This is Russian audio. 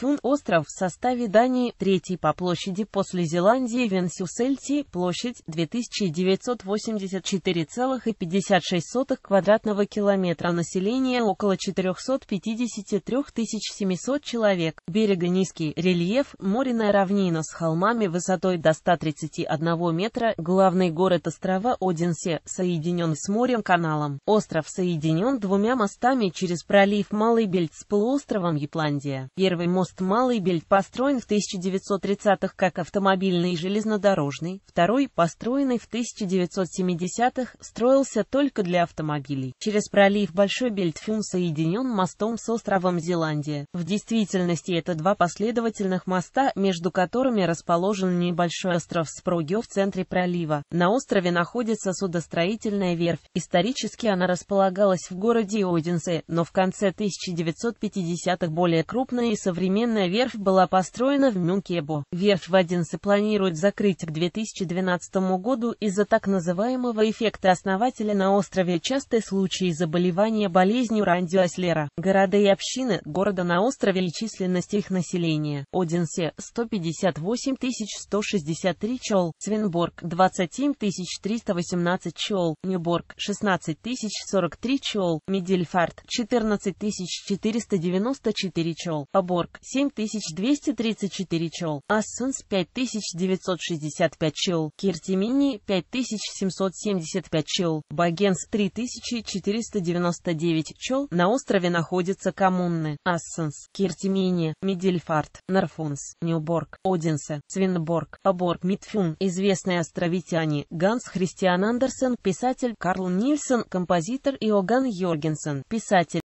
Пун остров в составе Дании, третий по площади после Зеландии Венсюсельти, площадь 2984,56 квадратного километра населения около 453 700 человек. Берега низкий, рельеф, моренная равнина с холмами высотой до 131 метра, главный город острова Одинсе, соединен с морем каналом. Остров соединен двумя мостами через пролив Малый Бельц с полуостровом Япландия. Первый мост мост Малый Бельт построен в 1930-х как автомобильный и железнодорожный, второй, построенный в 1970-х, строился только для автомобилей. Через пролив Большой Бельтфюн соединен мостом с островом Зеландия. В действительности это два последовательных моста, между которыми расположен небольшой остров Спругё в центре пролива. На острове находится судостроительная верфь. Исторически она располагалась в городе Одинсе, но в конце 1950-х более крупная и современная современная верфь была построена в Мюнкебо. Верфь в Одинсе планирует закрыть к 2012 году из-за так называемого эффекта основателя на острове частые случаи заболевания болезнью рандиослера. Города и общины города на острове и численность их населения. Одинсе – 158 163 чел, Свинборг – 27 318 чел, Нюборг – 16 43 чел, Медельфарт – 14 494 чел, Аборг 7234 чел, Ассунс 5965 чел, Киртимини 5775 чел, Багенс 3499 чел. На острове находятся коммуны Ассенс, Киртимини, Медельфарт, Нарфунс, Ньюборг, Одинсе, Свинборг, Аборг, Митфюн, известные островитяне, Ганс Христиан Андерсен, писатель, Карл Нильсон, композитор Иоганн Йоргенсен, писатель.